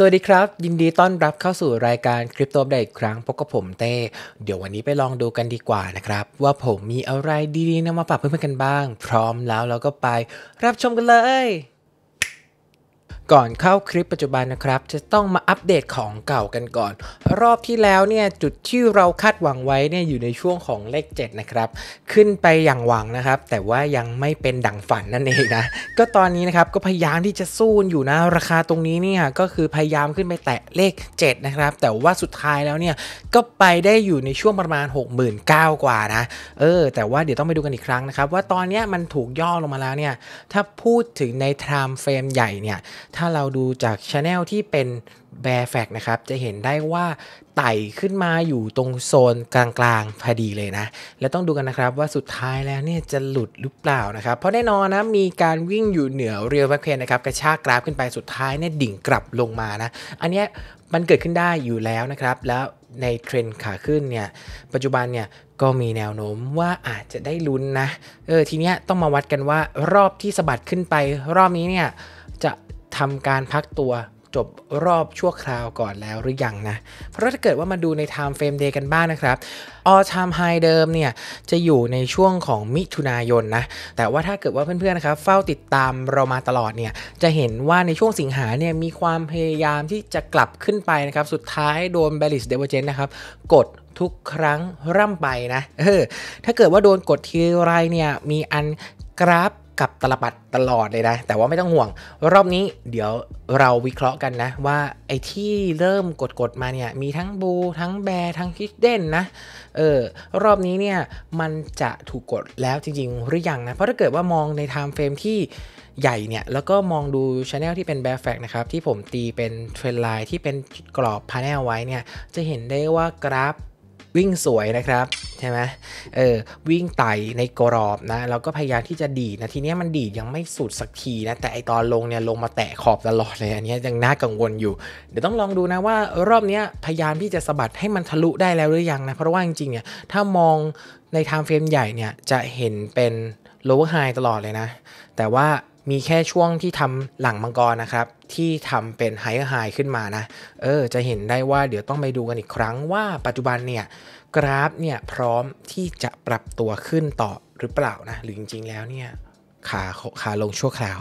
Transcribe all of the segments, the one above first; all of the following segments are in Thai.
สวัสดีครับ ยินดีต้อนรับเข้าสู่รายการคริปโตบด้อีกครั้งพบกับผมเต้ เดี๋ยววันนี้ไปลองดูกันดีกว่านะครับ ว่าผมมีอะไรดีๆนำมาปรับเพื่อนๆกันบ้าง พร้อมแล้วเราก็ไป รับชมกันเลยก่อนเข้าคลิปปัจจุบันนะครับจะต้องมาอัปเดตของเก่ากันก่อนรอบที่แล้วเนี่ยจุดที่เราคาดหวังไว้เนี่ยอยู่ในช่วงของเลข7นะครับขึ้นไปอย่างหวังนะครับ แต่ว่ายังไม่เป็นดังฝันนั่นเองนะก็ตอนนี้นะครับก็พยายามที่จะสู้อยู่นะราคาตรงนี้เนี่ยก็คือพยายามขึ้นไปแตะเลข7นะครับแต่ว่าสุดท้ายแล้วเนี่ยก็ไปได้อยู่ในช่วงประมาณ 69,000กว่านะเออแต่ว่าเดี๋ยวต้องไปดูกันอีกครั้งนะครับ ว่าตอนนี้มันถูกย่อลงมาแล้วเนี่ยถ้าพูดถึงในไทม์เฟรมใหญ่เนี่ยถ้าเราดูจากชาแนลที่เป็นแบร์แฟกนะครับ จะเห็นได้ว่าไต่ขึ้นมาอยู่ตรงโซนกลางๆพอดีเลยนะ แล้วต้องดูกันนะครับ ว่าสุดท้ายแล้วเนี่ยจะหลุดหรือเปล่านะครับ เพราะแน่นอนนะมีการวิ่งอยู่เหนือเรียวแบ็คเพนนะครับ กระชากกราฟขึ้นไปสุดท้ายเนี่ยดิ่งกลับลงมานะ อันนี้มันเกิดขึ้นได้อยู่แล้วนะครับ แล้วในเทรนขาขึ้นเนี่ย ปัจจุบันเนี่ยก็มีแนวโน้มว่าอาจจะได้ลุ้นนะเออทีเนี้ยต้องมาวัดกันว่ารอบที่สะบัดขึ้นไป รอบนี้เนี่ยจะทำการพักตัวจบรอบชั่วคราวก่อนแล้วหรือยังนะ เพราะถ้าเกิดว่ามาดูใน time frame day กันบ้างนะครับ all time high เดิมเนี่ยจะอยู่ในช่วงของมิถุนายนนะ แต่ว่าถ้าเกิดว่าเพื่อนๆนะครับเฝ้าติดตามเรามาตลอดเนี่ย จะเห็นว่าในช่วงสิงหาเนี่ยมีความพยายามที่จะกลับขึ้นไปนะครับ สุดท้ายโดน bearish d i v e r g e n c นะครับ กดทุกครั้งร่ำไปนะ เออ ถ้าเกิดว่าโดนกดทีไรเนี่ยมีอันกราฟกับตลบัดตลอดเลยนะ แต่ว่าไม่ต้องห่วง รอบนี้เดี๋ยวเราวิเคราะห์กันนะ ว่าไอ้ที่เริ่มกดๆมาเนี่ย มีทั้งบูทั้งแบร์ทั้งคิดเด่นนะ เออรอบนี้เนี่ย มันจะถูกกดแล้วจริงๆหรือยังนะ เพราะถ้าเกิดว่ามองในไทม์เฟรมที่ใหญ่เนี่ย แล้วก็มองดูชาแนลที่เป็นแบร์แฟกนะครับ ที่ผมตีเป็นเทรนไลน์ที่เป็นกรอบพาแนลไว้เนี่ยจะเห็นได้ว่ากราฟวิ่งสวยนะครับใช่ไหมเออวิ่งไต่ในกรอบนะแล้วก็พยายามที่จะดีดนะทีนี้มันดีดยังไม่สุดสักทีนะแต่ไอตอนลงเนี่ยลงมาแตะขอบตลอดเลยอันนี้ยังน่ากังวลอยู่ เดี๋ยวต้องลองดูนะว่า รอบนี้พยายามที่จะสะบัดให้มันทะลุได้แล้วหรือยังนะเพราะว่าจริงๆเนี่ยถ้ามองในไทม์เฟรมใหญ่เนี่ยจะเห็นเป็นโลว์ไฮตลอดเลยนะ แต่ว่ามีแค่ช่วงที่ทำหลังมังกรนะครับ ที่ทำเป็นไฮร์ไฮขึ้นมานะ เออจะเห็นได้ว่าเดี๋ยวต้องไปดูกันอีกครั้งว่าปัจจุบันเนี่ย กราฟเนี่ย พร้อมที่จะปรับตัวขึ้นต่อหรือเปล่านะ หรือจริงๆ แล้วเนี่ย ขาขาลงชั่วคราว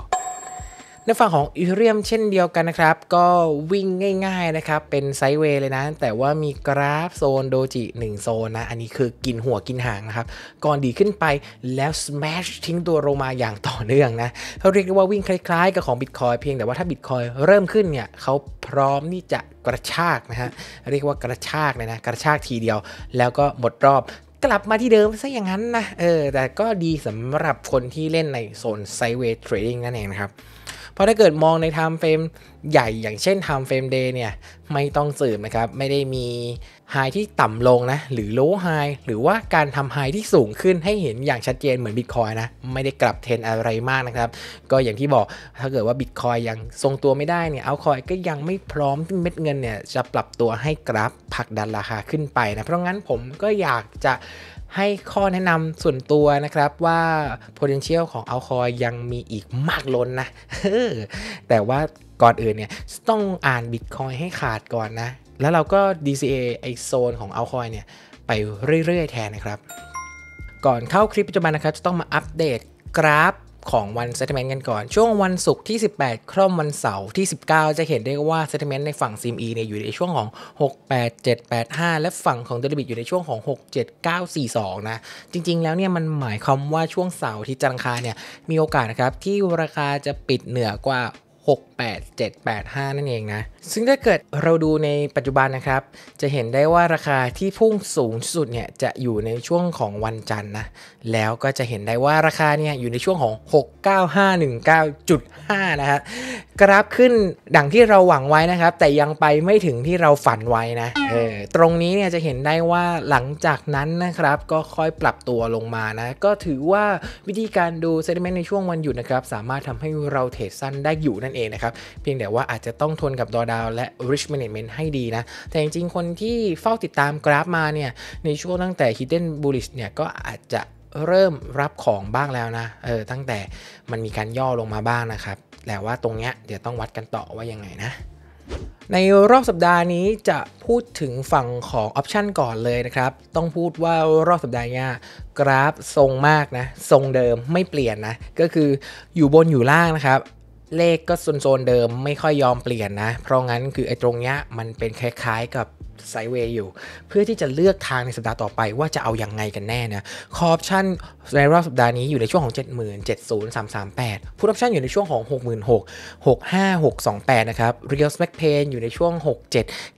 ในฝั่งของอีเรียมเช่นเดียวกันนะครับ ก็วิ่งง่ายๆนะครับเป็นไซด์เวย์เลยนะ แต่ว่ามีกราฟโซนโดจิ1โซนนะอันนี้คือกินหัวกินหางนะครับก่อนดีขึ้นไปแล้วสแ a ชทิ้งตัวลงมาอย่างต่อเนื่องนะเขาเรียกได้ว่าวิ่งคล้ายๆ กับของบิตคอยเพียงแต่ว่าถ้าบิตคอยเริ่มขึ้นเนี่ยเขาพร้อมที่จะกระชากนะฮะเรียกว่ากระชากเลยนะกระชากทีเดียว แล้วก็หมดรอบกลับมาที่เดิมซะอย่างนั้นนะเออแต่ก็ดีสำหรับคนที่เล่นในโซนไซเวทเทรดดิ้งนั่นเองนะครับพราะถ้าเกิดมองในไทม์เฟรมใหญ่อย่างเช่นไทม์เฟรมเดย์เนี่ยไม่ต้องสืบนะครับไม่ได้มีไฮที่ต่ำลงนะหรือโลไฮหรือว่าการทำไฮที่สูงขึ้นให้เห็นอย่างชัดเจนเหมือนบิตคอยนะไม่ได้กลับเทรนอะไรมากนะครับ ก็อย่างที่บอกถ้าเกิดว่าบิตคอยยังทรงตัวไม่ได้เนี่ยเอาคอยก็ยังไม่พร้อมที่เม็ดเงินเนี่ยจะปรับตัวให้กราฟผลักดันราคาขึ้นไปนะเพราะงั้นผมก็อยากจะให้ข้อแนะนำส่วนตัวนะครับว่า potential ของ a l c o i ยังมีอีกมากล้นนะ แต่ว่าก่อนอื่นเนี่ย ต้องอ่าน Bitcoin ให้ขาดก่อนนะ แล้วเราก็ DCA ไอโซนของ a l c o i เนี่ย ไปเรื่อย ๆ แทนนะครับ ก่อนเข้าคลิปปัจจุบันนะครับจะต้องมาอัปเดตกราฟของวันเซตเมนต์กันก่อนช่วงวันศุกร์ที่ 18 คร่อมวันเสาร์ที่ 19 จะเห็นได้ว่าเซตเมนต์ในฝั่ง CME เนี่ยอยู่ในช่วงของ 68785 และฝั่งของเดลิบิตอยู่ในช่วงของ 67942นะจริงๆแล้วเนี่ยมันหมายความว่าช่วงเสาร์ที่จันทร์คาเนี่ยมีโอกาสนะครับที่ราคาจะปิดเหนือกว่า68785 นั่นเองนะ ซึ่งถ้าเกิดเราดูในปัจจุบันนะครับ จะเห็นได้ว่าราคาที่พุ่งสูงสุดเนี่ย จะอยู่ในช่วงของวันจันทร์นะ แล้วก็จะเห็นได้ว่าราคาเนี่ย อยู่ในช่วงของ 69519.5 นะฮะกราฟขึ้นดังที่เราหวังไว้นะครับ แต่ยังไปไม่ถึงที่เราฝันไว้นะเออตรงนี้เนี่ยจะเห็นได้ว่าหลังจากนั้นนะครับ ก็ค่อยปรับตัวลงมานะก็ถือว่าวิธีการดูเซติมนต์ในช่วงวันหยุดนะครับสามารถทำให้เราเทรดสั้นได้อยู่นั่นเองนะครับเพียงแต่ว่าอาจจะต้องทนกับดอดาวและริชแมเนจเมนต์ให้ดีนะ แต่จริงๆ คนที่เฝ้าติดตามกราฟมาเนี่ยในช่วงตั้งแต่ฮิดเด้นบูลิชเนี่ยก็อาจจะเริ่มรับของบ้างแล้วนะเออตั้งแต่มันมีการย่อลงมาบ้างนะครับแต่ว่าตรงเนี้ยเดี๋ยวต้องวัดกันต่อว่ายังไงนะ ในรอบสัปดาห์นี้จะพูดถึงฝั่งของออปชันก่อนเลยนะครับ ต้องพูดว่ารอบสัปดาห์นี้ กราฟทรงมากนะ ทรงเดิมไม่เปลี่ยนนะก็คืออยู่บนอยู่ล่างนะครับ เลขก็โซนนเดิมไม่ค่อยยอมเปลี่ยนนะ เพราะงั้นคือไอ้ตรงเนี้ยมันเป็นคล้ายๆกับไซเวย์อยู่ เพื่อที่จะเลือกทางในสัปดาห์ต่อไป ว่าจะเอาอยัางไงกันแน่นะคอร์ปชั่นในรอบสัปดาห์นี้อยู่ในช่วงของ 70,70338พุทออปชั่นอยู่ในช่วงของ 6 6 6 5 6 2 8นะครับเรียลสแมกเพนอยู่ในช่วง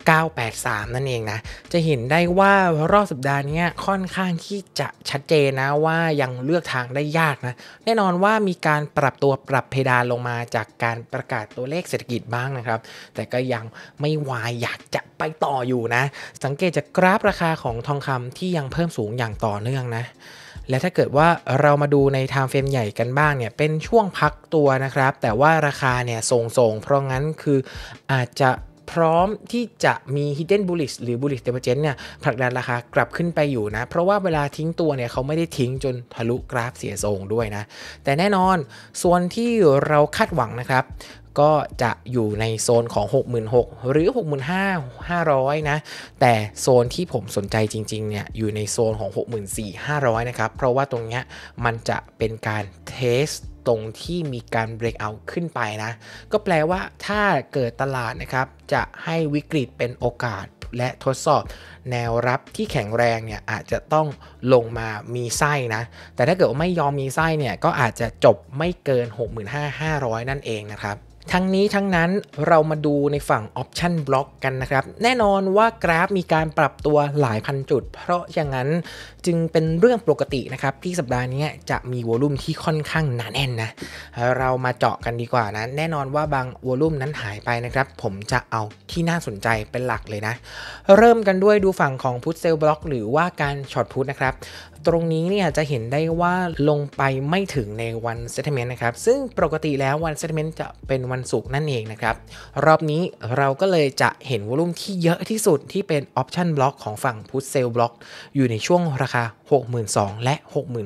67983 นั่นเองนะจะเห็นได้ว่ารอบสัปดาห์นี้ค่อนข้างที่จะชัดเจนนะว่ายังเลือกทางได้ยากนะแน่นอนว่ามีการปรับตัวปรับเพดานลงมาจากการประกาศตัวเลขเศรษฐกิจบ้างนะครับ แต่ก็ยังไม่วายอยากจะไปต่ออยู่นะสังเกตจากกราฟราคาของทองคำที่ยังเพิ่มสูงอย่างต่อเนื่องนะ และถ้าเกิดว่าเรามาดูในไทม์เฟรมใหญ่กันบ้างเนี่ยเป็นช่วงพักตัวนะครับ แต่ว่าราคาเนี่ยทรงๆ เพราะงั้นคืออาจจะพร้อมที่จะมี hidden bullish หรือ bullish divergence เนี่ยผลักดันราคากลับขึ้นไปอยู่นะ เพราะว่าเวลาทิ้งตัวเนี่ยเขาไม่ได้ทิ้งจนทะลุกราฟเสียทรงด้วยนะแต่แน่นอนส่วนที่เราคาดหวังนะครับก็จะอยู่ในโซนของ 66,000หรือ65,500 นะ แต่โซนที่ผมสนใจจริงๆเนี่ยอยู่ในโซนของ 64,500 นะครับ เพราะว่าตรงเนี้ยมันจะเป็นการเทสตรงที่มีการเบรกเอาขึ้นไปนะ ก็แปลว่าถ้าเกิดตลาดนะครับจะให้วิกฤตเป็นโอกาสและทดสอบแนวรับที่แข็งแรงเนี่ยอาจจะต้องลงมามีไส้นะ แต่ถ้าเกิดไม่ยอมมีไส้เนี่ยก็อาจจะจบไม่เกิน 65,500 นั่นเองนะครับทั้งนี้ทั้งนั้นเรามาดูในฝั่ง Option Block กันนะครับ แน่นอนว่ากราฟมีการปรับตัวหลายพันจุด เพราะอย่างนั้นจึงเป็นเรื่องปกตินะครับที่สัปดาห์นี้จะมีวอลุ่มที่ค่อนข้างหนาแน่นนะเรามาเจาะกันดีกว่านะแน่นอนว่าบางวอลุ่มนั้นหายไปนะครับผมจะเอาที่น่าสนใจเป็นหลักเลยนะ เริ่มกันด้วยดูฝั่งของพุทเซลบล็อกหรือว่าการช็อตพุทนะครับตรงนี้เนี่ยจะเห็นได้ว่าลงไปไม่ถึงในวันเซตเมนต์นะครับ ซึ่งปกติแล้ววันเซตเมนต์จะเป็นวันศุกร์นั่นเองนะครับรอบนี้เราก็เลยจะเห็นวอลุ่มที่เยอะที่สุดที่เป็นออปชันบล็อกของฝั่งพุทเซลบล็อกอยู่ในช่วงราราคา62,000และ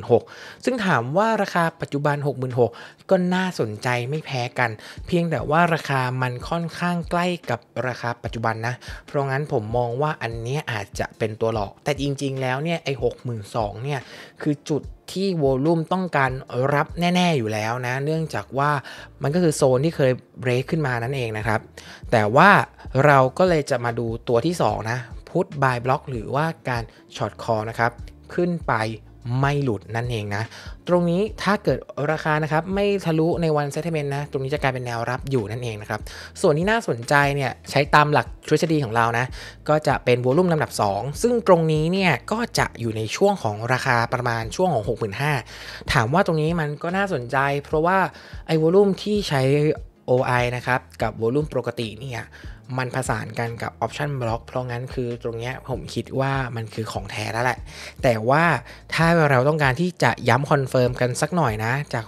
66,000 ซึ่งถามว่าราคาปัจจุบัน 66,000 ก็น่าสนใจไม่แพ้กัน เพียงแต่ว่าราคามันค่อนข้างใกล้กับราคาปัจจุบันนะ เพราะงั้นผมมองว่าอันนี้อาจจะเป็นตัวหลอก แต่จริงๆ แล้วเนี่ยไอ้62,000 เนี่ย คือจุดที่โวลูมต้องการรับแน่ๆอยู่แล้วนะ เนื่องจากว่ามันก็คือโซนที่เคยเบรกขึ้นมานั่นเองนะครับ แต่ว่าเราก็เลยจะมาดูตัวที่2นะพุทบายบล็อกหรือว่าการช็อตคอนะครับขึ้นไปไม่หลุดนั่นเองนะตรงนี้ถ้าเกิดราคานะครับไม่ทะลุในวันเซตเมนต์นะตรงนี้จะกลายเป็นแนวรับอยู่นั่นเองนะครับส่วนที่น่าสนใจเนี่ยใช้ตามหลักทฤษฎีของเรานะก็จะเป็นวอลุ่มลำดับ2 ซึ่งตรงนี้เนี่ยก็จะอยู่ในช่วงของราคาประมาณช่วงของ 65,000ถามว่าตรงนี้มันก็น่าสนใจ เพราะว่าไอ้วอลุ่มที่ใช้ OI นะครับกับวอลุ่มปกติเนี่ยมันผสานกันกับออปชันบล็อก เพราะงั้นคือตรงนี้ผมคิดว่ามันคือของแท้แล้วแหละ แต่ว่าถ้าเราต้องการที่จะย้ำคอนเฟิร์มกันสักหน่อยนะจาก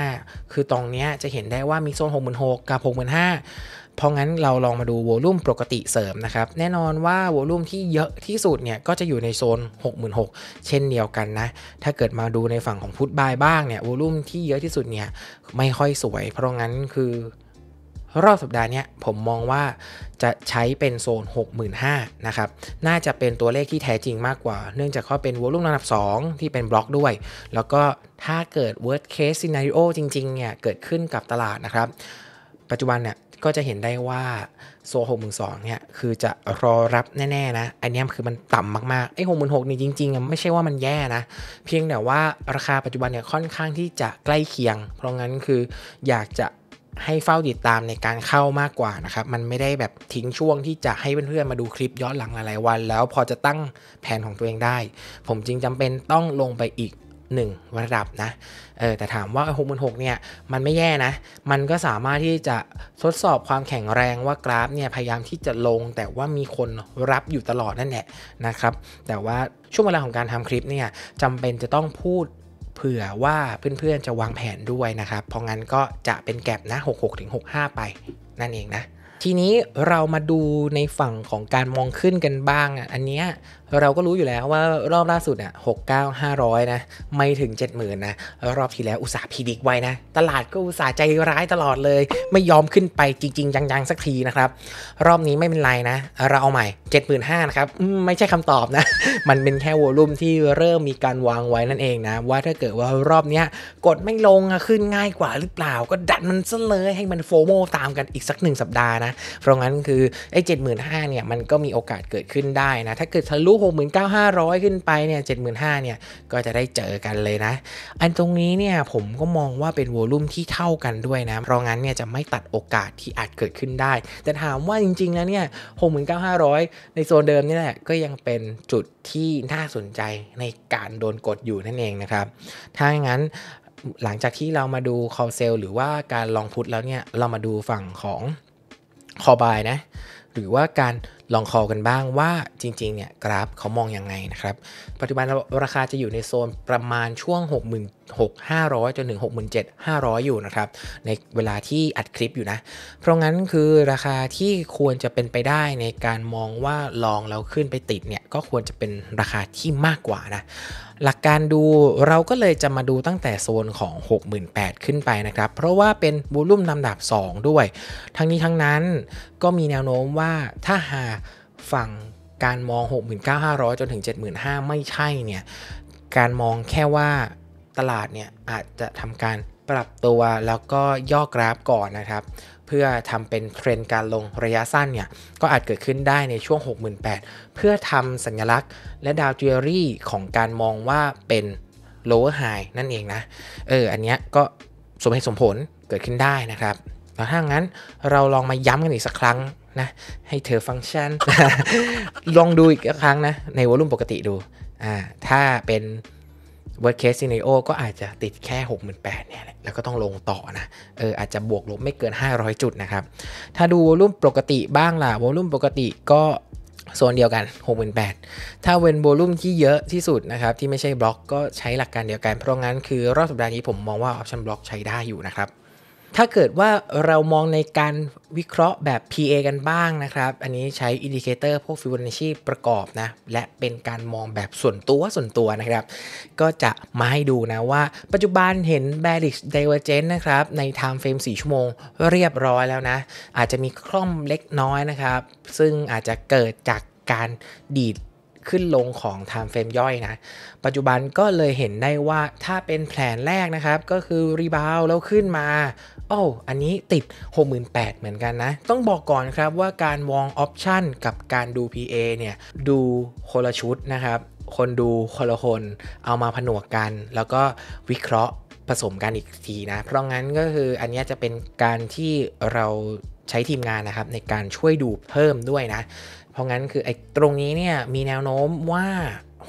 65,000 คือตรงนี้จะเห็นได้ว่ามีโซน 66,000 กับ 65,000 เพราะงั้นเราลองมาดูโวลูมปกติเสริมนะครับ แน่นอนว่าโวลูมที่เยอะที่สุดเนี่ย ก็จะอยู่ในโซน 66,000 เช่นเดียวกันนะ ถ้าเกิดมาดูในฝั่งของพุทบายบ้างเนี่ยโวลูมที่เยอะที่สุดเนี่ยไม่ค่อยสวย เพราะงั้นคือรอบสัปดาห์นี้ผมมองว่าจะใช้เป็นโซน 65,000 นะครับ น่าจะเป็นตัวเลขที่แท้จริงมากกว่า เนื่องจากเขาเป็นวอลุ่มระดับ 2 ที่เป็นบล็อกด้วย แล้วก็ถ้าเกิด worst case scenario จริง ๆ เนี่ยเกิดขึ้นกับตลาดนะครับ ปัจจุบันเนี่ยก็จะเห็นได้ว่าโซหกหมื่นสองเนี่ยคือจะรอรับแน่ ๆ นะ อันนี้คือมันต่ำมาก ๆ ไอ้หกหมื่นหกนี่จริงๆ ไม่ใช่ว่ามันแย่นะ เพียงแต่ว่าราคาปัจจุบันเนี่ยค่อนข้างที่จะใกล้เคียง เพราะงั้นคืออยากจะให้เฝ้าติดตามในการเข้ามากกว่านะครับ มันไม่ได้แบบทิ้งช่วงที่จะให้เพื่อนๆ มาดูคลิปย้อนหลังหลายวัน แล้วพอจะตั้งแผนของตัวเองได้ ผมจึงจำเป็นต้องลงไปอีกหนึ่งระดับนะเออแต่ถามว่า6กหมเนี่ยมันไม่แย่นะ มันก็สามารถที่จะทดสอบความแข็งแรงว่ากราฟเนี่ยพยายามที่จะลง แต่ว่ามีคนรับอยู่ตลอดนั่นแหละนะครับ แต่ว่าช่วงเวลาของการทำคลิปเนี่ยจำเป็นจะต้องพูดเผื่อว่าเพื่อนๆจะวางแผนด้วยนะครับ เพราะงั้นก็จะเป็นแก็บนะ 66-65 ไปนั่นเองนะ ทีนี้เรามาดูในฝั่งของการมองขึ้นกันบ้างอันเนี้ยเราก็รู้อยู่แล้วว่ารอบล่าสุดอ่ะหกเก้าห้าร้อยนะ ไม่ถึงเจ็ดหมื่นนะรอบที่แล้วอุตสาห์พีดิกไว้นะตลาดก็อุตสาห์ใจร้ายตลอดเลยไม่ยอมขึ้นไปจริงๆจังๆสักทีนะครับรอบนี้ไม่เป็นไรนะ เราเอาใหม่เจ็ดหมื่นห้านะครับไม่ใช่คำตอบนะ มันเป็นแค่วอลุ่มที่เริ่มมีการวางไว้นั่นเองนะว่าถ้าเกิดว่ารอบเนี้ยกดไม่ลงขึ้นง่ายกว่าหรือเปล่าก็ดันมันซะเลยให้มันโฟโมตามกันอีกสักหนึ่งสัปดาห์นะเพราะงั้นคือไอ้เจ็ดหมื่นห้าเนี่ยมันก็มีโอกาสเกิดขึ้นได้นะถ้าเกิดทะลุ69,500 ขึ้นไป เนี่ย 75,000 เนี่ย ก็จะได้เจอกันเลยนะ อันตรงนี้เนี่ยผมก็มองว่าเป็นวอลุ่มที่เท่ากันด้วยนะ เพราะงั้นเนี่ยจะไม่ตัดโอกาสที่อาจเกิดขึ้นได้ แต่ถามว่าจริงๆแล้วเนี่ย 69,500 ในโซนเดิมนี่แหละก็ยังเป็นจุดที่น่าสนใจในการโดนกดอยู่นั่นเองนะครับ ถ้าอย่างนั้นหลังจากที่เรามาดู call sell หรือว่าการลองพุทแล้วเนี่ย เรามาดูฝั่งของ call buy นะ หรือว่าการลองคอกันบ้างว่าจริงๆเนี่ยกราฟเขามองยังไงนะครับปัจจุบันราคาจะอยู่ในโซนประมาณช่วง6,500 จนถึง67,500 อยู่นะครับในเวลาที่อัดคลิปอยู่นะเพราะงั้นคือราคาที่ควรจะเป็นไปได้ในการมองว่าลองแล้วขึ้นไปติดเนี่ยก็ควรจะเป็นราคาที่มากกว่านะหลักการดูเราก็เลยจะมาดูตั้งแต่โซนของ 68,000ขึ้นไปนะครับเพราะว่าเป็นบูลุ่มลำดับ2 ด้วย ทั้งนี้ทั้งนั้นก็มีแนวโน้มว่าถ้าหาฝั่งการมอง 69,500 จนถึง 75,000ไม่ใช่เนี่ยการมองแค่ว่าตลาดเนี่ย อาจจะทำการปรับตัวแล้วก็ย่อกราฟก่อนนะครับ เพื่อทำเป็นเทรนการลงระยะสั้นเนี่ย ก็อาจเกิดขึ้นได้ในช่วง 68,000เพื่อทำสัญลักษณ์ และดาวเจอรี่ของการมองว่าเป็น lower high นั่นเองนะ เอออันเนี้ยก็สมเหตุสมผลเกิดขึ้นได้นะครับแล้วถ้างั้นเราลองมาย้ำกันอีกสักครั้งนะ ให้เธอฟังก์ชัน ลองดูอีกครั้งนะในวอลุ่มปกติดูอ่าถ้าเป็น worst case scenario ก็อาจจะติดแค่ 68,000เนี่ยแหละ แล้วก็ต้องลงต่อนะ เอออาจจะบวกลบไม่เกิน 500 จุดนะครับ ถ้าดูวอลุ่มปกติบ้างล่ะวอลุ่มปกติก็โซนเดียวกัน68,000ถ้าเว้นโวลุ่มที่เยอะที่สุดนะครับที่ไม่ใช่บล็อกก็ใช้หลักการเดียวกัน เพราะงั้นคือรอบสัปดาห์นี้ผมมองว่าออปชั่นบล็อกใช้ได้อยู่นะครับถ้าเกิดว่าเรามองในการวิเคราะห์แบบ PA กันบ้างนะครับ อันนี้ใช้อินดิเคเตอร์พวกฟิวเอร์ชีประกอบนะ และเป็นการมองแบบส่วนตัวส่วนตัวนะครับ ก็จะมาให้ดูนะว่า ปัจจุบันเห็น bearish divergence นะครับ ใน time frame 4 ชั่วโมงเรียบร้อยแล้วนะ อาจจะมีคล่อมเล็กน้อยนะครับ ซึ่งอาจจะเกิดจากการดีดขึ้นลงของ time frame ย่อยนะ ปัจจุบันก็เลยเห็นได้ว่าถ้าเป็นแผนแรกนะครับก็คือรีบาวแล้วขึ้นมา โอ้อันนี้ติด 68,000 เหมือนกันนะ ต้องบอกก่อนครับว่าการวองออปชันกับการดู PA เนี่ยดูคนละชุดนะครับ คนดูคนละคน เอามาผนวกกันแล้วก็วิเคราะห์ผสมกันอีกทีนะ เพราะงั้นก็คืออันนี้จะเป็นการที่เราใช้ทีมงานนะครับ ในการช่วยดูเพิ่มด้วยนะเพราะงั้นคือไอ้ตรงนี้เนี่ยมีแนวโน้มว่า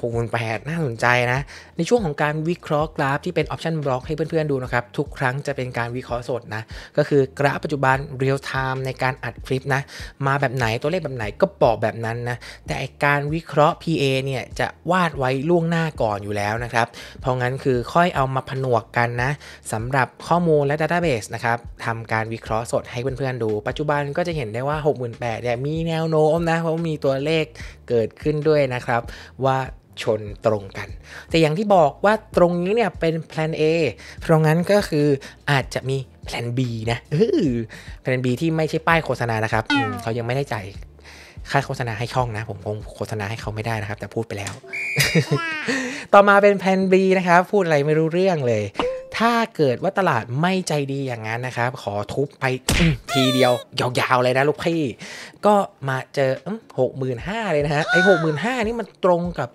คูณ8น่าสนใจนะ ในช่วงของการวิเคราะห์กราฟที่เป็นออปชันบล็อกให้เพื่อนๆดูนะครับ ทุกครั้งจะเป็นการวิเคราะห์สดนะ ก็คือกราฟปัจจุบันเรียลไทม์ในการอัดคลิปนะ มาแบบไหนตัวเลขแบบไหนก็บอกแบบนั้นนะ แต่การวิเคราะห์ PA เนี่ยจะวาดไว้ล่วงหน้าก่อนอยู่แล้วนะครับ เพราะงั้นคือค่อยเอามาผนวกกันนะ สำหรับข้อมูลและดัตต้าเบสนะครับทำการวิเคราะห์สดให้เพื่อนๆดู ปัจจุบันก็จะเห็นได้ว่า68,000เนี่ยมีแนวโน้มนะเพราะมีตัวเลขเกิดขึ้นด้วยนะครับว่าชนตรงกัน แต่อย่างที่บอกว่าตรงนี้เนี่ยเป็นแผน A เพราะงั้นก็คืออาจจะมีแผน B นะแผน B ที่ไม่ใช่ป้ายโฆษณานะครับเขายังไม่ได้จ่ายค่าโฆษณาให้ช่องนะ ผมคงโฆษณาให้เขาไม่ได้นะครับ แต่พูดไปแล้ว ต่อมาเป็นแผน B นะครับ พูดอะไรไม่รู้เรื่องเลยถ้าเกิดว่าตลาดไม่ใจดีอย่างนั้นนะครับ ขอทุบไปทีเดียว ยาวๆ เลยนะลูกพี่ ก็มาเจอหกหมื่นห้าเลยนะฮะไอ้หกหมื่นห้านี่มันตรงกับ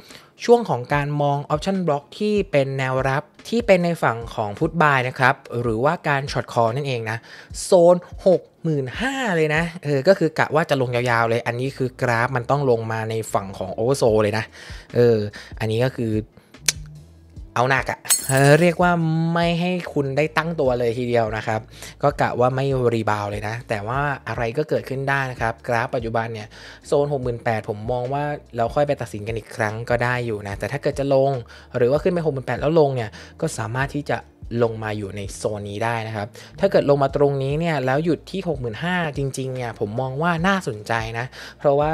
ช่วงของการมองออปชันบล็อกที่เป็นแนวรับที่เป็นในฝั่งของฟุตบายนะครับ หรือว่าการช็อตคอนั่นเองนะ โซน 6 5 0 0 0 เลยนะ เออก็คือกะว่าจะลงยาวๆเลย อันนี้คือกราฟมันต้องลงมาในฝั่งของโอเวอร์โซเลยนะเอออันนี้ก็คือเอาหนักอะเรียกว่าไม่ให้คุณได้ตั้งตัวเลยทีเดียวนะครับ ก็กะว่าไม่รีบาวเลยนะ แต่ว่าอะไรก็เกิดขึ้นได้นะครับ กราฟปัจจุบันเนี่ยโซน68,000ผมมองว่าเราค่อยไปตัดสินกันอีกครั้งก็ได้อยู่นะ แต่ถ้าเกิดจะลง หรือว่าขึ้นไป68,000แล้วลงเนี่ยก็สามารถที่จะลงมาอยู่ในโซนนี้ได้นะครับ ถ้าเกิดลงมาตรงนี้เนี่ยแล้วหยุดที่65,000จริงๆเนี่ยผมมองว่าน่าสนใจนะ เพราะว่า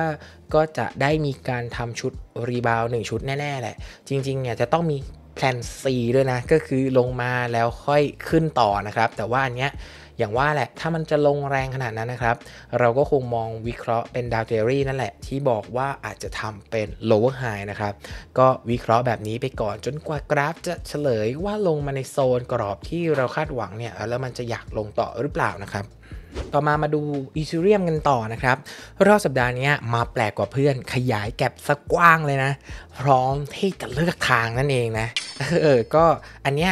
ก็จะได้มีการทำชุดรีบาวหนึ่งชุดแน่ๆแหละ จริงๆเนี่ยจะต้องมีแพลน C ด้วยนะ ก็คือลงมาแล้วค่อยขึ้นต่อนะครับ แต่ว่าอันเนี้ยอย่างว่าแหละ ถ้ามันจะลงแรงขนาดนั้นนะครับ เราก็คงมองวิเคราะห์เป็นดาวเทอรี่นั่นแหละที่บอกว่าอาจจะทำเป็น lower high นะครับ ก็วิเคราะห์แบบนี้ไปก่อนจนกว่ากราฟจะเฉลยว่าลงมาในโซนกรอบที่เราคาดหวังเนี่ยแล้วมันจะอยากลงต่อหรือเปล่านะครับ ต่อมามาดูอีเูเรียมกันต่อนะครับ รอบสัปดาห์นี้มาแปลกกว่าเพื่อนขยายแก็บสักกว้างเลยนะพร้อมที่จะเลือกทางนั่นเองนะ เออ ก็อันเนี้ย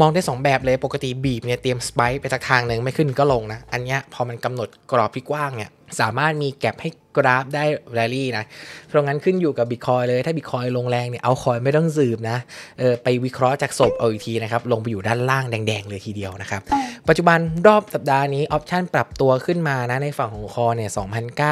มองได้2แบบเลยปกติบีบเนี่ย เตรียมสไปไปจากทางหนึ่งไม่ขึ้นก็ลงนะ อันเนี้ยพอมันกำหนดกรอบที่กว้างเนี่ย สามารถมีแก็บให้กราฟได้แรลลี่นะ เพราะงั้นขึ้นอยู่กับบิตคอยเลยถ้าบิตคอยลงแรงเนี่ยเอาคอยไม่ต้องสืบนะ เออ ไปวิเคราะห์จากศพเอาอีกทีนะครับลงไปอยู่ด้านล่างแดง ๆ เลยทีเดียวนะครับปัจจุบันรอบสัปดาห์นี้ออปชันปรับตัวขึ้นมานะในฝั่งของคอเนี่ย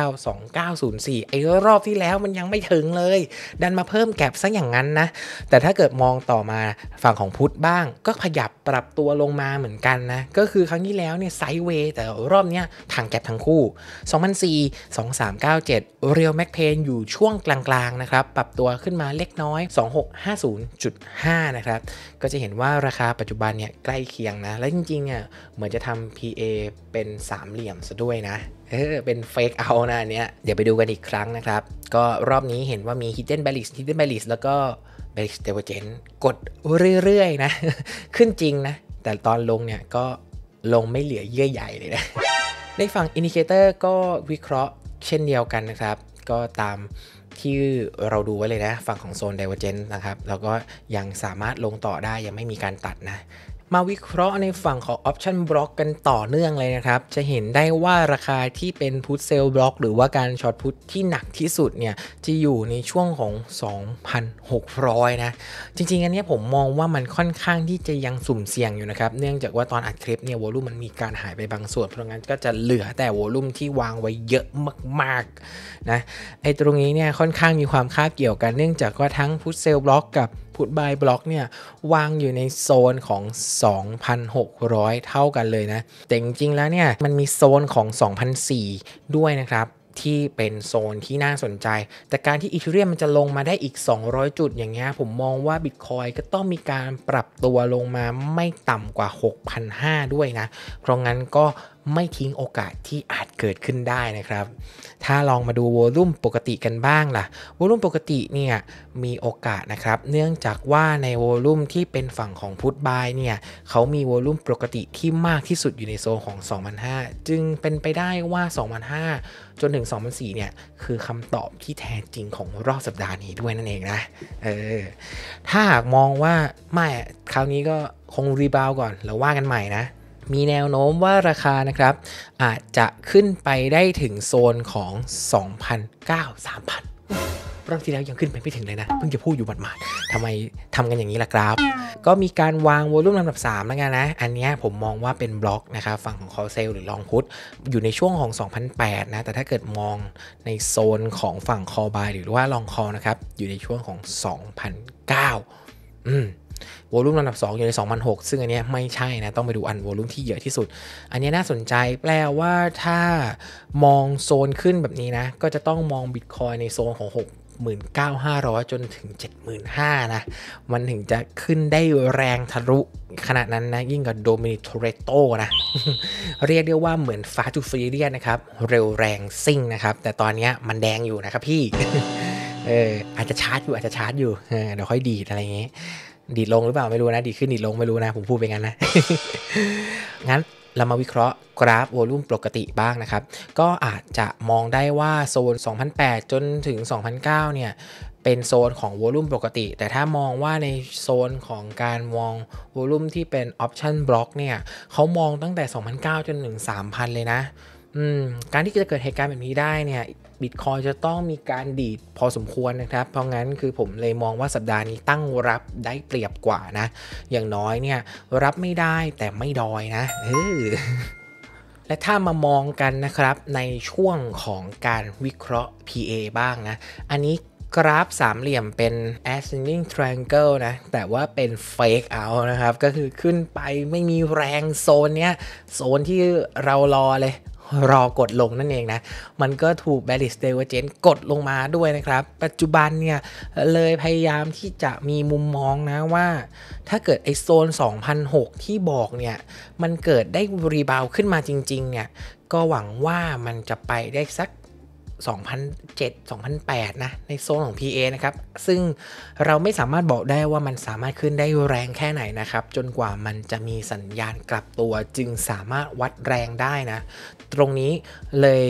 2009 2904ไอ้รอบที่แล้วมันยังไม่ถึงเลย ดันมาเพิ่มแก็บซะอย่างนั้นนะ แต่ถ้าเกิดมองต่อมาฝั่งของพุทธบ้างก็ขยับปรับตัวลงมาเหมือนกันนะ ก็คือครั้งที่แล้วเนี่ยไซเวย์แต่รอบเนี้ยทางแก็บทั้งคู่2004 2397เรียวแม็กเพนอยู่ช่วงกลางๆ นะครับ ปรับตัวขึ้นมาเล็กน้อย 2650.5 นะครับ ก็จะเห็นว่าราคาปัจจุบันเนี่ยใกล้เคียงนะ และจริงๆอ่ะเหมือนจะทำ PA เป็นสามเหลี่ยมซะด้วยนะเออเป็นเฟกเอานะาเนี้ย เดี๋ยวไปดูกันอีกครั้งนะครับ ก็รอบนี้เห็นว่ามี Hidden b a l i s t Hidden b a l i s t แล้วก็ b a l i s t d e v e r g e n กดเรื่อยๆ นะ ขึ้นจริงนะ แต่ตอนลงเนี่ย ก็ลงไม่เหลือเยื่อใหญ่เลยนะในฝั่งดิเคเตอร์ก็วิเคราะห์เช่นเดียวกันนะครับ ก็ตามที่เราดูไว้เลยนะ ฝั่งของโซนดเวอร์เจนะครับเราก็ยังสามารถลงต่อได้ยังไม่มีการตัดนะมาวิเคราะห์ในฝั่งของ Option Block กันต่อเนื่องเลยนะครับ จะเห็นได้ว่าราคาที่เป็น Put Sell Block หรือว่าการช็อตพุทที่หนักที่สุดเนี่ยจะอยู่ในช่วงของ 2,600 นะ จริง ๆอันนี้ผมมองว่ามันค่อนข้างที่จะยังสุ่มเสี่ยงอยู่นะครับ เนื่องจากว่าตอนอัดคลิปเนี่ยวอลุ่มมันมีการหายไปบางส่วน เพราะงั้นก็จะเหลือแต่วอลุ่มที่วางไว้เยอะมากๆนะไอ้ตรงนี้เนี่ยค่อนข้างมีความคาบเกี่ยวกันเนื่องจากว่าทั้ง Put Sell Block กับพ p u บายบล็อกเนี่ย วางอยู่ในโซนของ 2,600 เท่ากันเลยนะ แต่จริงๆ แล้วเนี่ย มันมีโซนของ2,004ด้วยนะครับ ที่เป็นโซนที่น่าสนใจ แต่การที่อีทูเรียมมันจะลงมาได้อีก 200 จุดอย่างเงี้ยผมมองว่า Bitcoin ก็ต้องมีการปรับตัวลงมาไม่ต่ำกว่า 6,500 ด้วยนะ เพราะงั้นก็ไม่ทิ้งโอกาสที่อาจเกิดขึ้นได้นะครับ ถ้าลองมาดูโวลุ่มปกติกันบ้างล่ะโวลุ่มปกติเนี่ยมีโอกาสนะครับ เนื่องจากว่าในโวลุ่มที่เป็นฝั่งของพุทบายเนี่ยเขามีโวลุ่มปกติที่มากที่สุดอยู่ในโซนของ2005จึงเป็นไปได้ว่า2005จนถึง2004เนี่ยคือคำตอบที่แท้จริงของรอบสัปดาห์นี้ด้วยนั่นเองนะ เออ ถ้าหากมองว่าไม่คราวนี้ก็คงรีบาวก่อนแล้วว่ากันใหม่นะมีแนวโน้มว่าราคานะครับ อาจจะขึ้นไปได้ถึงโซนของ 2,900 3,000รอบที่แล้วยังขึ้นไปไม่ถึงเลยนะ เพิ่งจะพูดอยู่บหมาดๆทำไมทำกันอย่างนี้ล่ะครับ ก็มีการวางวอลุ่มลำดับ 3 แล้วกันนะ อันนี้ผมมองว่าเป็นบล็อกนะครับ ฝั่งของคอเซลหรือลองพุทอยู่ในช่วงของ2,008นะ แต่ถ้าเกิดมองในโซนของฝั่งคอบาย หรือว่าลองคอนะครับอยู่ในช่วงของ2,009อืมโวลุ่มลำดับ2อยู่ใน2006ซึ่งอันนี้ไม่ใช่นะ ต้องไปดูอันโวลุ่มที่เยอะที่สุด อันนี้น่าสนใจแปลว่าถ้ามองโซนขึ้นแบบนี้นะ ก็จะต้องมองบิตคอยในโซนของ6 19,500 จนถึง 75,000 นะ มันถึงจะขึ้นได้แรงทะลุขนาดนั้นนะ ยิ่งกับโดมินิโทเรโตนะ เรียกได้ว่าเหมือนฟาจูฟรีเรียนะครับ เร็วแรงซิ่งนะครับ แต่ตอนนี้มันแดงอยู่นะครับพี่เอออาจจะชาร์จอยู่อาจจะชาร์จอยู่เดี๋ยวค่อยดีดอะไรอย่างเงี้ดีดลงหรือเปล่าไม่รู้นะดีขึ้นดีดลงไม่รู้นะ ผมพูดไปงั้นนะ งั้นเรามาวิเคราะห์กราฟโวลูมปกติบ้างนะครับ ก็อาจจะมองได้ว่าโซน2008จนถึง2009เนี่ย เป็นโซนของโวลูมปกติ แต่ถ้ามองว่าในโซนของการมองโวลูมที่เป็นออปชันบล็อกเนี่ย เขามองตั้งแต่ 2009จนถึง3,000 เลยนะการที่จะเกิดเหตุการณ์แบบนี้ได้เนี่ยบิตคอยจะต้องมีการดีดพอสมควรนะครับ เพราะงั้นคือผมเลยมองว่าสัปดาห์นี้ตั้งรับได้เปรียบกว่านะ อย่างน้อยเนี่ยรับไม่ได้แต่ไม่ดอยนะ และถ้ามามองกันนะครับในช่วงของการวิเคราะห์ PA บ้างนะ อันนี้กราฟสามเหลี่ยมเป็น ascending triangle นะ แต่ว่าเป็น fake out นะครับ ก็คือขึ้นไปไม่มีแรงโซนเนี้ยโซนที่เรารอเลยรอกดลงนั่นเองนะ มันก็ถูก b a r r เด d i v e r g e n กดลงมาด้วยนะครับ ปัจจุบันเนี่ย เลยพยายามที่จะมีมุมมองนะว่า ถ้าเกิดไอโซน 2006 ที่บอกเนี่ย มันเกิดได้รีบาวขึ้นมาจริงๆเนี่ยก็หวังว่ามันจะไปได้สัก 2007-2008 นะ ในโซนของ PA นะครับ ซึ่งเราไม่สามารถบอกได้ว่ามันสามารถขึ้นได้แรงแค่ไหนนะครับ จนกว่ามันจะมีสัญญาณกลับตัวจึงสามารถวัดแรงได้นะตรงนี้เลย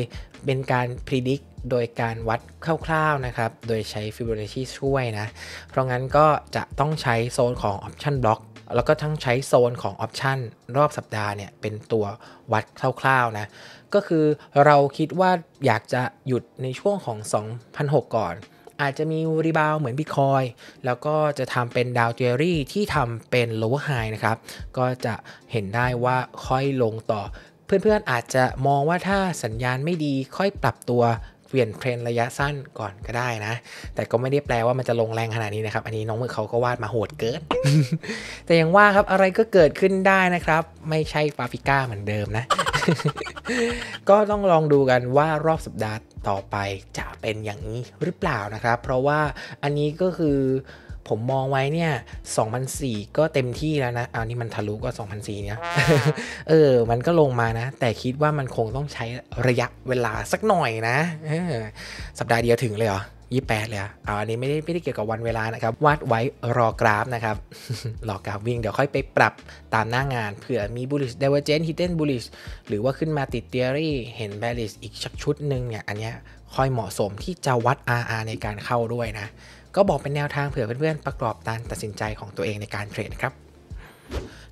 เป็นการพิจิตรโดยการวัดคร่าวๆนะครับ โดยใช้ Fibonacci ช่วยนะ เพราะงั้นก็จะต้องใช้โซนของ Option Block แล้วก็ทั้งใช้โซนของ Option รอบสัปดาห์เนี่ยเป็นตัววัดคร่าวๆนะ ก็คือเราคิดว่าอยากจะหยุดในช่วงของ 2006 ก่อน อาจจะมีรีบาวเหมือนบิคอย แล้วก็จะทำเป็นดาวเทอรี่ที่ทำเป็นโลว์ไฮนะครับ ก็จะเห็นได้ว่าค่อยลงต่อเพื่อนๆอาจจะมองว่าถ้าสัญญาณไม่ดีค่อยปรับตัวเปลี่ยนเทรนระยะสั้นก่อนก็ได้นะ แต่ก็ไม่ได้แปลว่ามันจะลงแรงขนาดนี้นะครับอันนี้น้องมือเขาก็วาดมาโหดเกิน แต่อย่างว่าครับอะไรก็เกิดขึ้นได้นะครับ ไม่ใช่ปาฟิก้าเหมือนเดิมนะ ก็ต้องลองดูกันว่ารอบสัปดาห์ต่อไปจะเป็นอย่างนี้หรือเปล่านะครับ เพราะว่าอันนี้ก็คือผมมองไว้เนี่ย 2004 ก็เต็มที่แล้วนะเอานี่มันทะลุก็ 2004เนี่ย เออ มันก็ลงมานะ แต่คิดว่ามันคงต้องใช้ระยะเวลาสักหน่อยนะ สัปดาห์เดียวถึงเลยเหรอยี่แปดเลยอ่ะอันนี้ไม่ได้ไม่ได้เกี่ยวกับวันเวลานะครับวาดไว้รอกราฟนะครับ รอกราฟวิ่งเดี๋ยวค่อยไปปรับตามหน้างาน เผื่อมี bullish divergent hidden bullish หรือว่าขึ้นมาติด theory เห็น bearish อีกชักชุดหนึ่งเนี่ย อันเนี้ยค่อยเหมาะสมที่จะวัด RR ในการเข้าด้วยนะก็บอกเป็นแนวทางเผื่อเพื่อนๆประกอบการตัดสินใจของตัวเองในการเทรดนะครับ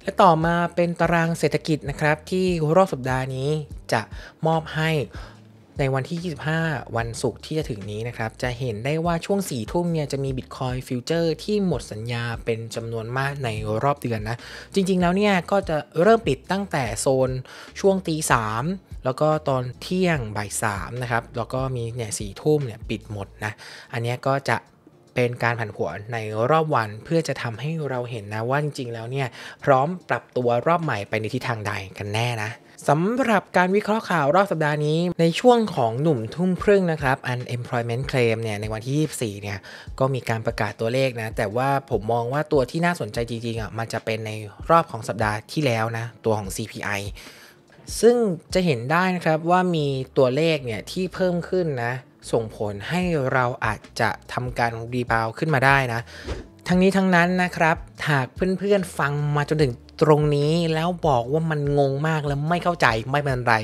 และต่อมาเป็นตารางเศรษฐกิจนะครับที่รอบสัปดาห์นี้จะมอบให้ในวันที่ 25 วันศุกร์ที่จะถึงนี้นะครับ จะเห็นได้ว่าช่วง 4 ทุ่มเนี่ยจะมี Bitcoin Future ที่หมดสัญญาเป็นจำนวนมากในรอบเดือนนะ จริงๆแล้วเนี่ยก็จะเริ่มปิดตั้งแต่โซนช่วงตี3แล้วก็ตอนเที่ยงบ่าย3นะครับแล้วก็มีเนี่ยสทุ่มเนี่ยปิดหมดนะอันนี้ก็จะเป็นการผันผวนในรอบวันเพื่อจะทำให้เราเห็นนะว่าจริงๆ แล้วเนี่ย พร้อมปรับตัวรอบใหม่ไปในทิศทางใดกันแน่นะสำหรับการวิเคราะห์ข่าวรอบสัปดาห์นี้ ในช่วงของหนุ่มทุ่มครึ่งนะครับ unemployment claim เนี่ยในวันที่ 24เนี่ยก็มีการประกาศตัวเลขนะ แต่ว่าผมมองว่าตัวที่น่าสนใจจริงๆอ่ะมันจะเป็นในรอบของสัปดาห์ที่แล้วนะ ตัวของ CPI ซึ่งจะเห็นได้นะครับว่ามีตัวเลขเนี่ยที่เพิ่มขึ้นนะส่งผลให้เราอาจจะทำการรีบาวขึ้นมาได้นะ ทั้งนี้ทั้งนั้นนะครับ หากเพื่อนๆฟังมาจนถึงตรงนี้แล้วบอกว่ามันงงมากแล้วไม่เข้าใจไม่เป็นไร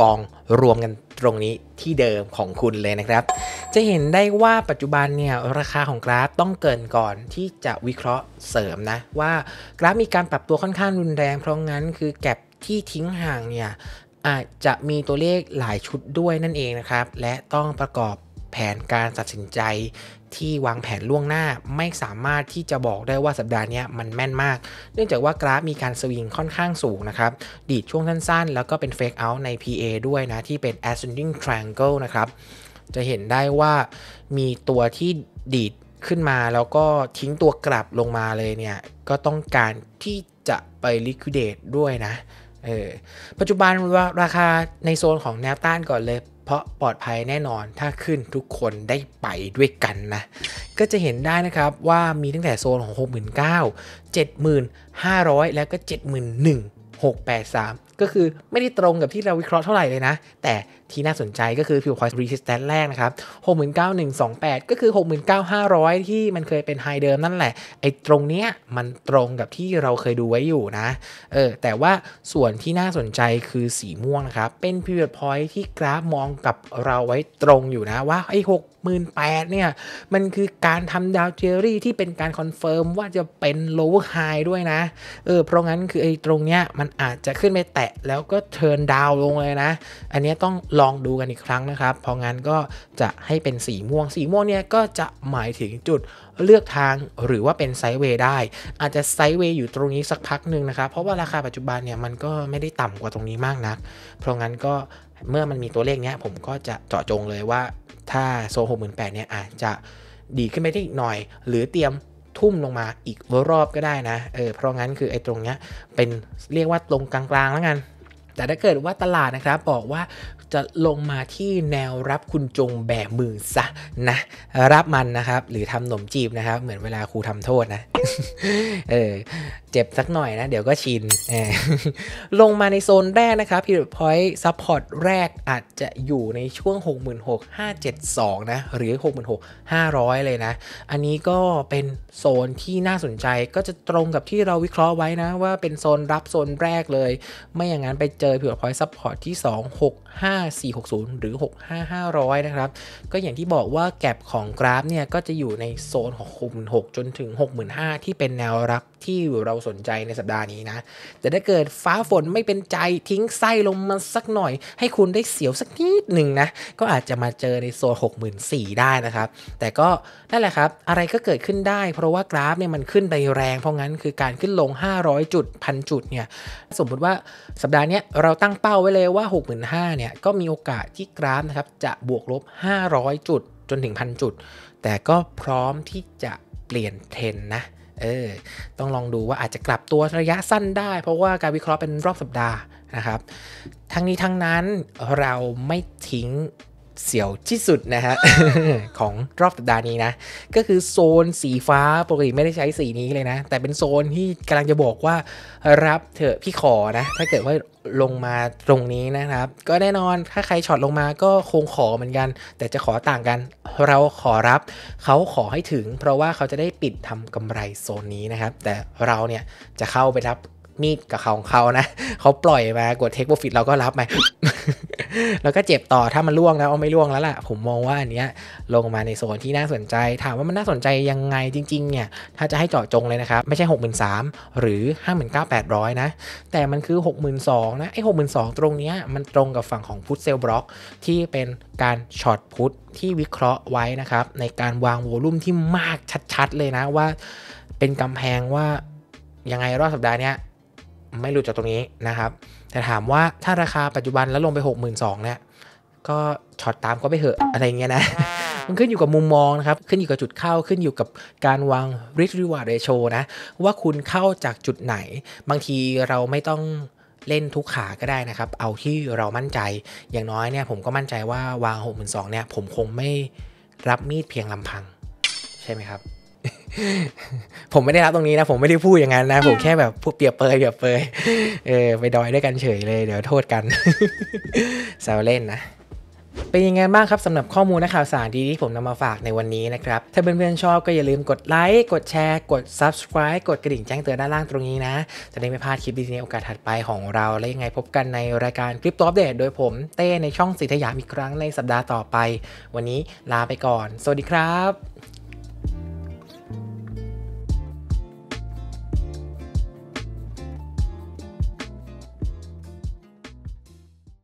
กองรวมกันตรงนี้ที่เดิมของคุณเลยนะครับ จะเห็นได้ว่าปัจจุบันเนี่ยราคาของกราฟต้องเกินก่อนที่จะวิเคราะห์เสริมนะ ว่ากราฟมีการปรับตัวค่อนข้างรุนแรงเพราะงั้นคือแก็บที่ทิ้งห่างเนี่ยอาจจะมีตัวเลขหลายชุดด้วยนั่นเองนะครับ และต้องประกอบแผนการตัดสินใจที่วางแผนล่วงหน้า ไม่สามารถที่จะบอกได้ว่าสัปดาห์นี้มันแม่นมาก เนื่องจากว่ากราฟมีการสวิงค่อนข้างสูงนะครับ ดีดช่วงสั้น ๆ แล้วก็เป็นเฟกเอาท์ใน PA ด้วยนะที่เป็น ascending triangle นะครับ จะเห็นได้ว่ามีตัวที่ดีดขึ้นมาแล้วก็ทิ้งตัวกลับลงมาเลยเนี่ยก็ต้องการที่จะไป liquidate ด้วยนะเออปัจจุบันาราคาในโซนของแนวต้านก่อนเลย เพราะปลอดภัยแน่นอนถ้าขึ้นทุกคนได้ไปด้วยกันนะ ก็จะเห็นได้นะครับ ว่ามีตั้งแต่โซนของ 69,000 7,500 แล้วก็ 71,000 683 ก็คือไม่ได้ตรงกับที่เราวิเคราะห์เท่าไหร่เลยนะ แต่ที่น่าสนใจก็คือฟิวคอยรีสิสแตนแรกนะครับ 69,128 ก็คือ 69,500 ที่มันเคยเป็นไฮเดิมนั่นแหละ ไอ้ตรงเนี้ยมันตรงกับที่เราเคยดูไว้อยู่นะ เออแต่ว่าส่วนที่น่าสนใจคือสีม่วงนะครับ เป็นพิ v o t point ที่กราฟมองกับเราไว้ตรงอยู่นะว่าไอ้6่8 0 0 0เนี่ยมันคือการทำดาวเทอรี่ที่เป็นการคอนเฟิร์มว่าจะเป็นโลว์ไฮด้วยนะ เออเพราะงั้นคือไอ้ตรงเนี้ยมันอาจจะขึ้นไปแตะแล้วก็เทิร์นดาวลงเลยนะ อันนี้ต้องรลองดูกันอีกครั้งนะครับพองั้นก็จะให้เป็นสีม่วง สีม่วงเนี่ยก็จะหมายถึงจุดเลือกทางหรือว่าเป็นไซด์เวย์ได้ อาจจะไซด์เวย์อยู่ตรงนี้สักพักหนึ่งนะครับ เพราะว่าราคาปัจจุบันเนี่ย มันก็ไม่ได้ต่ำกว่าตรงนี้มากนัก เพราะงั้นก็เมื่อมันมีตัวเลขเนี้ยผมก็จะเจาะจงเลยว่าถ้าโซหกหมื่นแปดเนี่ยอาจจะดีขึ้นไปได้อีกหน่อย หรือเตรียมทุ่มลงมาอีกรอบก็ได้นะ เออ เพราะงั้นคือไอ้ตรงเนี้ยเป็นเรียกว่าตรงกลางๆแล้วกัน แต่ถ้าเกิดว่าตลาดนะครับ บอกว่าจะลงมาที่แนวรับคุณจงแบมือซะ นะ รับมันนะครับ หรือทำหนมจีบนะครับ เหมือนเวลาครูทำโทษนะเออเจ็บสักหน่อยนะ เดี๋ยวก็ชินลงมาในโซนแรกนะครับพีเดพอยต์ซัพพอร์ตแรกอาจจะอยู่ในช่วง 66,572 นะ หรือ 66,500 เลยนะ อันนี้ก็เป็นโซนที่น่าสนใจก็จะตรงกับที่เราวิเคราะห์ไว้นะ ว่าเป็นโซนรับโซนแรกเลยไม่อย่างนั้นไปเจอพีเดพอยต์ซัพพอร์ตที่2 6 5 460 หรือ 65500 นะครับ ก็อย่างที่บอกว่าแก็บของกราฟเนี่ย ก็จะอยู่ในโซนของ66จนถึง 65ที่เป็นแนวรับที่เราสนใจในสัปดาห์นี้นะ แต่ถ้าเกิดฟ้าฝนไม่เป็นใจทิ้งไส้ลงมาสักหน่อย ให้คุณได้เสียวสักนิดหนึ่งนะ ก็อาจจะมาเจอในโซน 64 ได้นะครับ แต่ก็ นั่นแหละครับ อะไรก็เกิดขึ้นได้ เพราะว่ากราฟเนี่ยมันขึ้นไปแรง เพราะงั้นคือการขึ้นลง 500 จุดพันจุดเนี่ย สมมติว่าสัปดาห์นี้เราตั้งเป้าไว้เลยว่า65เนี่ยก็ก็มีโอกาสที่กราฟนะครับ จะบวกลบ 500 จุดจนถึงพันจุด แต่ก็พร้อมที่จะเปลี่ยนเทรนนะ เออ ต้องลองดูว่าอาจจะกลับตัวระยะสั้นได้ เพราะว่าการวิเคราะห์เป็นรอบสัปดาห์นะครับ ทั้งนี้ทั้งนั้นเราไม่ทิ้งเสียวที่สุดนะฮะของรอบสัปดาห์นี้นะก็คือโซนสีฟ้าปกติ ไม่ได้ใช้สีนี้เลยนะแต่เป็นโซนที่กำลังจะบอกว่ารับเถอะพี่ขอนะ ถ้าเกิดว่าลงมาตรงนี้นะครับ ก็แน่นอนถ้าใครช็อตลงมาก็คงขอเหมือนกัน แต่จะขอต่างกัน เราขอรับ เขาขอให้ถึง เพราะว่าเขาจะได้ปิดทำกำไรโซนนี้นะครับ แต่เราเนี่ยจะเข้าไปรับมีดกับเขาของเขานะเขาปล่อยมา กดเทคโปรฟิตเราก็รับมาแล้วก็เจ็บต่อ ถ้ามันล่วงแลเอาไม่ล่วงแล้วล่ะ ผมมองว่าอันเนี้ยลงมาในโซนที่น่าสนใจ ถามว่ามันน่าสนใจยังไงจริง ๆ เนี่ย ถ้าจะให้เจาะจงเลยนะครับ ไม่ใช่ 6 3สามหรือ 59,800 นะ แต่มันคือ 62,000นะ ไอ้ 62,000ตรงเนี้ยมันตรงกับฝั่งของพุทเซลบล็อกที่เป็นการช็อตพุทที่วิเคราะห์ไว้นะครับในการวางโวลุ่มที่มากชัดๆเลยนะว่าเป็นกำแพงว่ายังไงรอบสัปดาห์เนี้ยไม่หลุดจากตรงนี้นะครับ แต่ถามว่าถ้าราคาปัจจุบันแล้วลงไป6 2 0 0งเนี่ย ก็ช็อตตามก็ไปเหอะอะไรเงี้ยนะ มันขึ้นอยู่กับมุมมองนะครับ ขึ้นอยู่กับจุดเข้า ขึ้นอยู่กับการวาง risk reward ratio นะ ว่าคุณเข้าจากจุดไหน บางทีเราไม่ต้องเล่นทุกขาก็ได้นะครับ เอาที่เรามั่นใจ อย่างน้อยเนี่ยผมก็มั่นใจว่าวาง 6 2 0 0เนี่ย ผมคงไม่รับมีดเพียงลำพัง ใช่ไหมครับผมไม่ได้รับตรงนี้นะ ผมไม่ได้พูดอย่างนั้นนะ ผมแค่แบบพูดเปียบเปยเปียบเปยเออไปดอยด้วยกันเฉยเลย เดี๋ยวโทษกันแซวเล่นนะ เป็นยังไงบ้างครับสำหรับข้อมูลและข่าวสารดีที่ผมนำมาฝากในวันนี้นะครับ ถ้าเพื่อนๆชอบก็อย่าลืมกดไลค์กดแชร์กด Subscribe กดกระดิ่งแจ้งเตือนด้านล่างตรงนี้นะจะได้ไม่พลาดคลิปดีๆในโอกาสถัดไปของเรา และยังไงพบกันในรายการคลิปตัวอัปเดตโดยผมเต้ในช่องสิทธยามอีกครั้งในสัปดาห์ต่อไป วันนี้ลาไปก่อนสวัสดีครับ